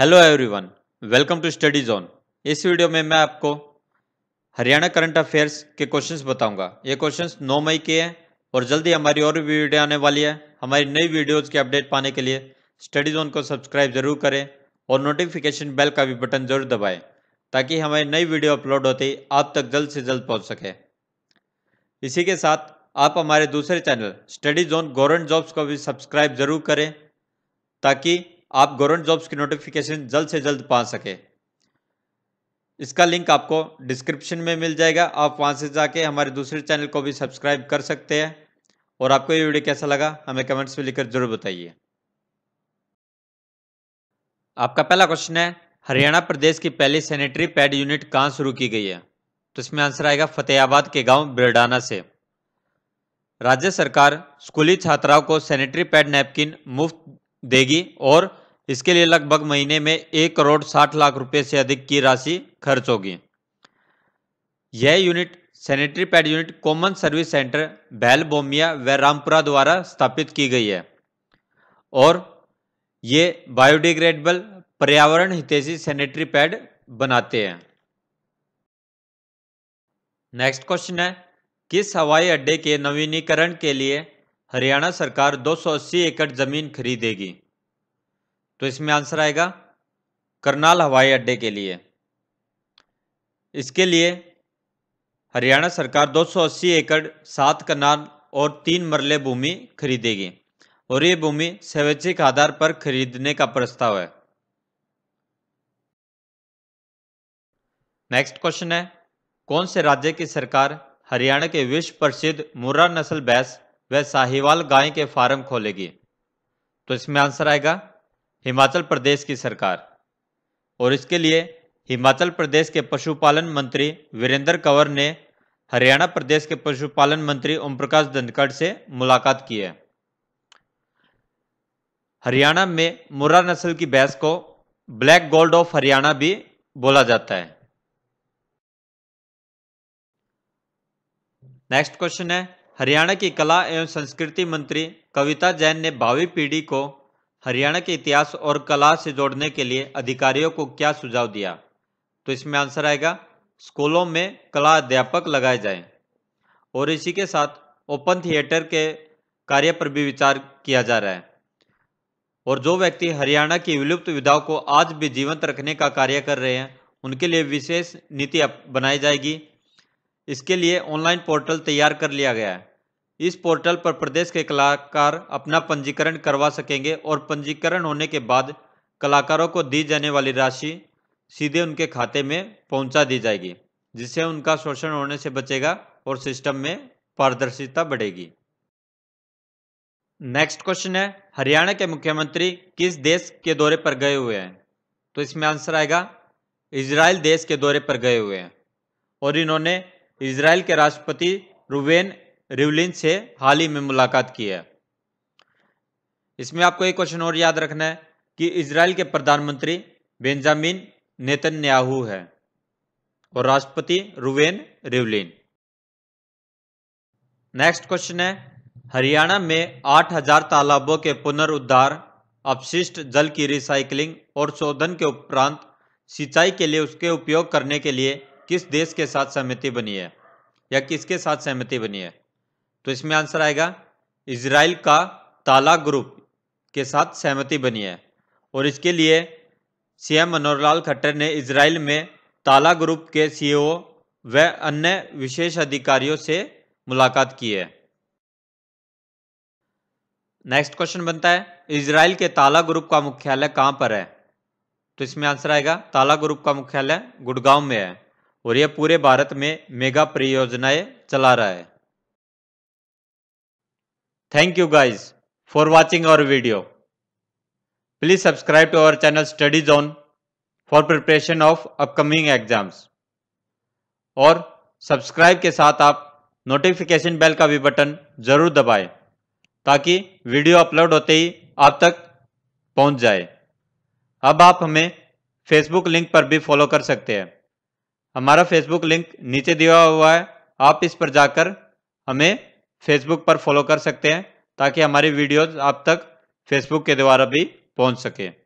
hello everyone welcome to study zone इस video में मैं आपको हरियाणा करंट अफेयर्स के क्वेश्चंस बताऊंगा ये क्वेश्चंस 9 मई के हैं और जल्दी हमारी और भी वीडियो आने वाली है हमारी नई वीडियोज के अपडेट पाने के लिए स्टडी जोन को सब्सक्राइब जरूर करें और नोटिफिकेशन बेल का भी बटन जरूर दबाएं ताकि हमारी नई वीडियो अपलोड होती आप तक जल्द से जल्द पहुँच सके इसी के साथ आप हमारे दूसरे channel study zone government jobs को भी सब्सक्राइब जरूर करें ताकि आप गवर्नमेंट जॉब्स की नोटिफिकेशन जल्द से जल्द पा सके इसका लिंक आपको डिस्क्रिप्शन में मिल जाएगा आप वहाँ से जाके हमारे दूसरे चैनल को भी सब्सक्राइब कर सकते हैं और आपको ये वीडियो कैसा लगा हमें कमेंट्स में लिखकर जरूर बताइए आपका पहला क्वेश्चन है हरियाणा प्रदेश की पहली सैनिटरी पैड यूनिट कहाँ शुरू की गई है तो इसमें आंसर आएगा फतेहाबाद के गांव बिरडाना से राज्य सरकार स्कूली छात्राओं को सैनिटरी पैड नैपकिन मुफ्त देगी और इसके लिए लगभग महीने में एक करोड़ साठ लाख रुपए से अधिक की राशि खर्च होगी यह unit sanitary pad unit common service centre बैलबोमिया बोमिया व रामपुरा द्वारा स्थापित की गई है और ये बायोडिग्रेडेबल पर्यावरण हितेशी सैनिटरी पैड बनाते हैं नेक्स्ट क्वेश्चन है किस हवाई अड्डे के नवीनीकरण के लिए हरियाणा सरकार 280 एकड़ जमीन खरीदेगी तो इसमें आंसर आएगा करनाल हवाई अड्डे के लिए इसके लिए हरियाणा सरकार 280 एकड़ सात कनाल और तीन मरले भूमि खरीदेगी और ये भूमि स्वैच्छिक आधार पर खरीदने का प्रस्ताव है नेक्स्ट क्वेश्चन है कौन से राज्य की सरकार हरियाणा के विश्व प्रसिद्ध मुर्रा नस्ल बैस व साहिवाल गाय के फार्म खोलेगी तो इसमें आंसर आएगा हिमाचल प्रदेश की सरकार और इसके लिए हिमाचल प्रदेश के पशुपालन मंत्री वीरेंद्र कंवर ने हरियाणा प्रदेश के पशुपालन मंत्री ओम प्रकाश धनखड़ से मुलाकात की है हरियाणा में मुरा नस्ल की भैंस को ब्लैक गोल्ड ऑफ हरियाणा भी बोला जाता है नेक्स्ट क्वेश्चन है हरियाणा की कला एवं संस्कृति मंत्री कविता जैन ने भावी पीढ़ी को हरियाणा के इतिहास और कला से जोड़ने के लिए अधिकारियों को क्या सुझाव दिया तो इसमें आंसर आएगा स्कूलों में कला अध्यापक लगाए जाएं और इसी के साथ ओपन थिएटर के कार्य पर भी विचार किया जा रहा है और जो व्यक्ति हरियाणा की विलुप्त विधाओं को आज भी जीवंत रखने का कार्य कर रहे हैं उनके लिए विशेष नीति बनाई जाएगी इसके लिए ऑनलाइन पोर्टल तैयार कर लिया गया है इस पोर्टल पर प्रदेश के कलाकार अपना पंजीकरण करवा सकेंगे और पंजीकरण होने के बाद कलाकारों को दी जाने वाली राशि सीधे उनके खाते में पहुंचा दी जाएगी जिससे उनका शोषण होने से बचेगा और सिस्टम में पारदर्शिता बढ़ेगी नेक्स्ट क्वेश्चन है हरियाणा के मुख्यमंत्री किस देश के दौरे पर गए हुए हैं तो इसमें आंसर आएगा इसराइल देश के दौरे पर गए हुए हैं और इन्होंने इसराइल के राष्ट्रपति रुवेन रिवलिन से हाल ही में मुलाकात की है इसमें आपको एक क्वेश्चन और याद रखना है कि इसराइल के प्रधानमंत्री बेंजामिन नेतन्याहू है और राष्ट्रपति रुवेन रिवलिन नेक्स्ट क्वेश्चन है हरियाणा में 8000 तालाबों के पुनरुद्धार अपशिष्ट जल की रिसाइकलिंग और शोधन के उपरांत सिंचाई के लिए उसके उपयोग करने के लिए किस देश के साथ सहमति बनी है या किसके साथ सहमति बनी है तो इसमें आंसर आएगा इसराइल का ताला ग्रुप के साथ सहमति बनी है और इसके लिए सीएम मनोहर लाल खट्टर ने इसराइल में ताला ग्रुप के सीईओ व अन्य विशेष अधिकारियों से मुलाकात की है नेक्स्ट क्वेश्चन बनता है इसराइल के ताला ग्रुप का मुख्यालय कहां पर है तो इसमें आंसर आएगा ताला ग्रुप का मुख्यालय गुड़गांव में है और यह पूरे भारत में मेगा परियोजनाएं चला रहा है thank you guys for watching our video please subscribe to our channel study zone for preparation of upcoming exams और सब्सक्राइब के साथ आप नोटिफिकेशन बेल का भी बटन जरूर दबाएं ताकि वीडियो अपलोड होते ही आप तक पहुंच जाए अब आप हमें फेसबुक लिंक पर भी फॉलो कर सकते हैं हमारा फेसबुक लिंक नीचे दिया हुआ है आप इस पर जाकर हमें फेसबुक पर फॉलो कर सकते हैं ताकि हमारी वीडियोज आप तक फेसबुक के द्वारा भी पहुंच सकें